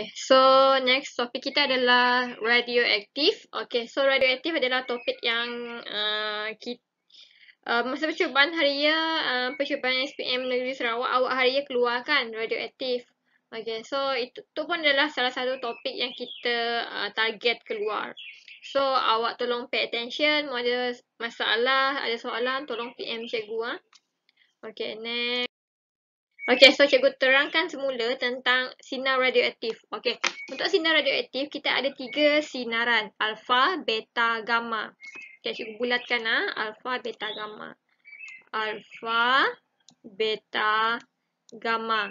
Okay, so next topik kita adalah radioaktif. Okay, so radioaktif adalah topik yang uh, kita Uh, masa percubaan haria, ya, uh, percubaan SPM Negeri Sarawak, awak haria ya keluarkan radioaktif. Okay, so itu, itu pun adalah salah satu topik yang kita uh, target keluar. So, awak tolong pay attention, mau ada masalah, ada soalan, tolong PM cikgu. Ha? Okay, next. Okey, so cikgu terangkan semula tentang sinar radioaktif. Okey, untuk sinar radioaktif kita ada tiga sinaran. alfa, beta, gamma. Okey, cikgu bulatkan ah. Alpha, beta, gamma. Alfa, beta, gamma.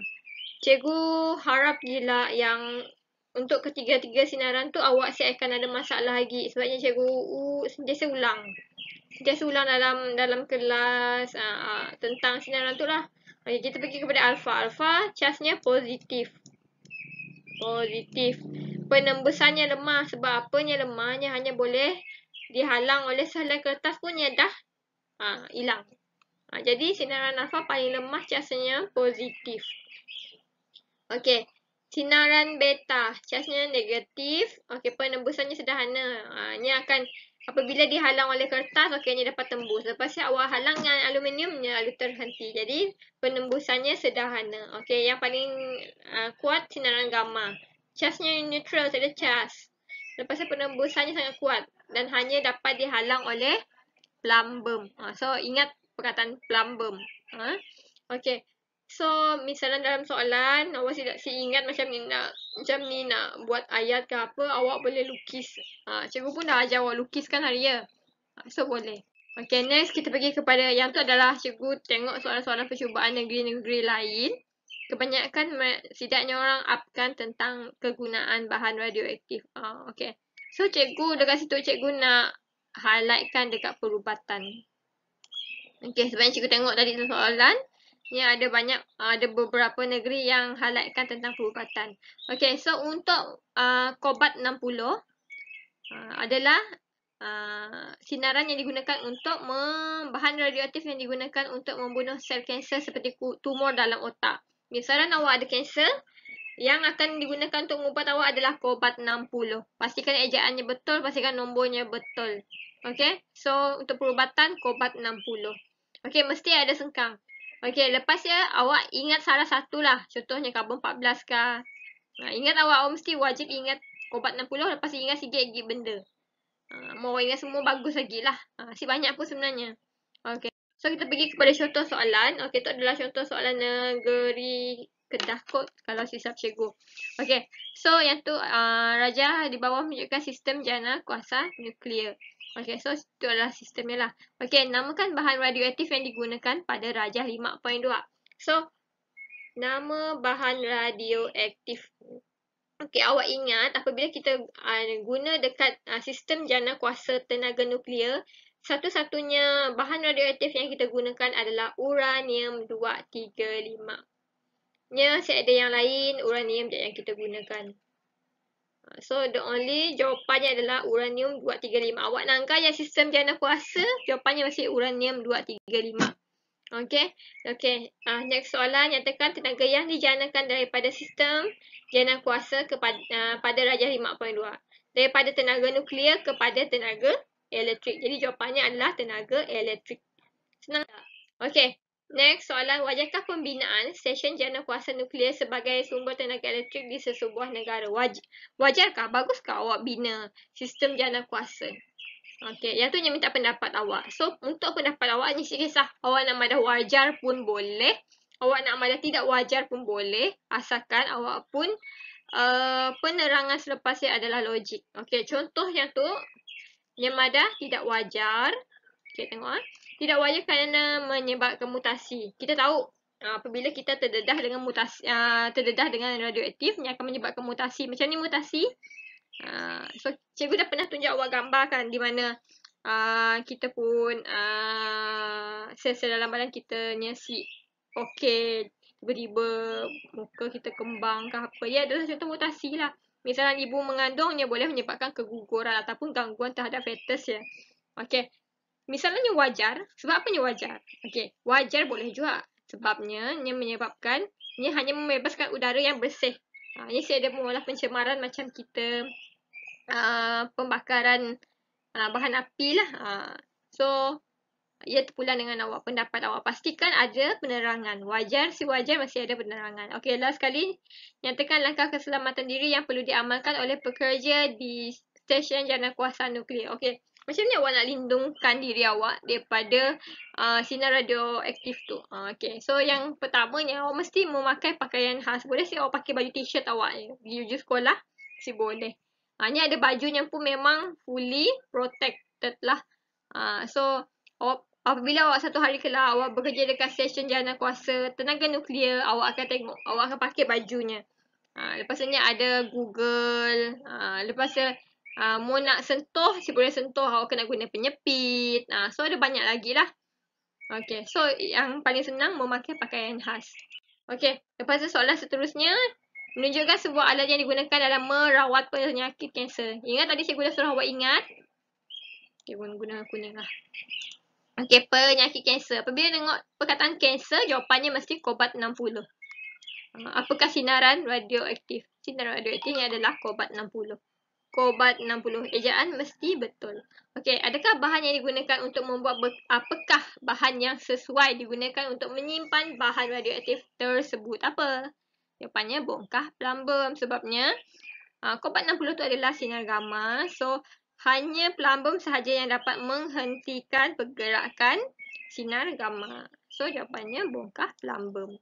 Cikgu harap gila yang untuk ketiga-tiga sinaran tu awak siap akan ada masalah lagi. Sebabnya cikgu uh, sentiasa ulang. Sentiasa ulang dalam dalam kelas uh, uh, tentang sinaran tu lah. Okey, kita pergi kepada alfa. Alfa nya positif. Positif. Penembusannya lemah sebab apanya lemahnya hanya boleh dihalang oleh sehelai kertas punya dah ha, hilang. Ha, jadi sinaran alfa paling lemah charge-nya positif. Okey. Sinaran beta, charge-nya negatif. Okey, penembusannya sederhana. Ha, ini akan Apabila dihalang oleh kertas, okey, okeynya dapat tembus. Lepas itu awal halangan aluminiumnya lalu terhenti. Jadi penembusannya sederhana. Okey, yang paling uh, kuat sinaran gamma. Casnya neutral, tak ada cas. Lepas itu penembusannya sangat kuat dan hanya dapat dihalang oleh plumbum. Uh, so ingat perkataan plumbum. Uh, Okey. So misalnya dalam soalan awak tidak si ingat macam ni nak macam ni nak buat ayat ke apa awak boleh lukis. Ha, cikgu pun dah ajar awak lukis kan hari ya. Ha, so boleh. Okay next kita pergi kepada yang tu adalah cikgu tengok soalan-soalan percubaan negeri-negeri lain. Kebanyakan setidaknya orang upkan tentang kegunaan bahan radioaktif. Ha, okay. So cikgu dekat situ cikgu nak highlightkan dekat perubatan. Okay sebenarnya cikgu tengok tadi soalan. Ya, ada banyak, ah, ada beberapa negeri yang halatkan tentang perubatan. Okey, so untuk uh, kobat 60 uh, adalah uh, sinaran yang digunakan untuk bahan radioaktif yang digunakan untuk membunuh sel kanser seperti tumor dalam otak. Misalnya awak ada kanser, yang akan digunakan untuk mengubat awak adalah kobat 60. Pastikan ejaannya betul, pastikan nombornya betul. Okey, so untuk perubatan kobat 60. Okey, mesti ada sengkang. Okey, lepas ya awak ingat salah satu lah, Contohnya karbon 14 kah. Ha, ingat awak, awak mesti wajib ingat kobat 60 lepas ingat sikit-sikit benda. Ha, mau awak ingat semua bagus lagi lah. Ha, si banyak pun sebenarnya. Okey. So kita pergi kepada contoh soalan. Okey, itu adalah contoh soalan negeri Kedah kot kalau si sisap cikgu. Okey. So yang tu uh, Raja di bawah menunjukkan sistem jana kuasa nuklear. Okay, so itu adalah sistemnya lah. Okay, namakan bahan radioaktif yang digunakan pada rajah 5.2. So, nama bahan radioaktif. Okay, awak ingat apabila kita uh, guna dekat uh, sistem jana kuasa tenaga nuklear, satu-satunya bahan radioaktif yang kita gunakan adalah uranium-235. Ya, saya ada yang lain uranium yang kita gunakan. So the only jawapannya adalah uranium 235. Awak nangka yang sistem jana kuasa, jawapannya masih uranium 235. Okay. Okay. Uh, next soalan nyatakan tenaga yang dijanakan daripada sistem jana kuasa kepada uh, pada raja 5.2. Daripada tenaga nuklear kepada tenaga elektrik. Jadi jawapannya adalah tenaga elektrik. Senang tak? Okay. Next, soalan wajarkah pembinaan stesen jana kuasa nuklear sebagai sumber tenaga elektrik di sesebuah negara? Waj wajarkah? Baguskah awak bina sistem jana kuasa? Okay, yang tu ni minta pendapat awak. So, untuk pendapat awak ni kisah awak nak madah wajar pun boleh. Awak nak madah tidak wajar pun boleh. Asalkan awak pun uh, penerangan selepasnya adalah logik. Okay, contoh yang tu, yang madah tidak wajar. Okay, tengok ah tidak wajar kerana menyebabkan mutasi. Kita tahu ah, apabila kita terdedah dengan mutasi ah, terdedah dengan radioaktif yang akan menyebabkan mutasi. Macam ni mutasi. Uh, so cikgu dah pernah tunjuk awak gambar kan di mana kita pun uh, sel-sel dalam badan kita nyasi okey tiba-tiba muka kita kembang ke apa. Ya adalah contoh mutasi lah. Misalnya ibu mengandungnya boleh menyebabkan keguguran ataupun gangguan terhadap fetus ya. Okey. Misalnya wajar, sebab apa apanya wajar? Okey, wajar boleh juga. Sebabnya, ia menyebabkan, ia hanya membebaskan udara yang bersih. Ha, ini ada mengolah pencemaran macam kita uh, pembakaran uh, bahan api lah. Ha, so, ia terpulang dengan awak pendapat awak. Pastikan ada penerangan. Wajar, si wajar masih ada penerangan. Okey, last sekali, nyatakan langkah keselamatan diri yang perlu diamalkan oleh pekerja di stesen jana kuasa nuklear. Okey macam ni awak nak lindungkan diri awak daripada uh, sinar radioaktif tu. Uh, okay, so yang pertama ni, awak mesti memakai pakaian khas. Boleh sih awak pakai baju t-shirt awak ni. Pergi sekolah, si boleh. Uh, ni ada baju yang pun memang fully protected lah. Uh, so, awak, apabila awak satu hari kelak, awak bekerja dekat stesen jalanan kuasa tenaga nuklear, awak akan tengok, awak akan pakai bajunya. Uh, lepas ni ada Google, uh, lepas ni Uh, ah, mau nak sentuh, si boleh sentuh awak kena guna penyepit. Uh, so ada banyak lagi lah. Okay, so yang paling senang memakai pakaian khas. Okay, lepas tu soalan seterusnya. Menunjukkan sebuah alat yang digunakan dalam merawat penyakit kanser. Ingat tadi cikgu dah suruh awak ingat. Okay, guna guna guna lah. Okay, penyakit kanser. Apabila tengok perkataan kanser, jawapannya mesti kobat 60. Uh, apakah sinaran radioaktif? Sinaran radioaktif ni adalah kobat 60. Kobat 60. Ejaan mesti betul. Okey, adakah bahan yang digunakan untuk membuat be- apakah bahan yang sesuai digunakan untuk menyimpan bahan radioaktif tersebut? Apa? Jawapannya bongkah plumbum. sebabnya uh, kobat 60 tu adalah sinar gamma. So, hanya plumbum sahaja yang dapat menghentikan pergerakan sinar gamma. So, jawapannya bongkah plumbum.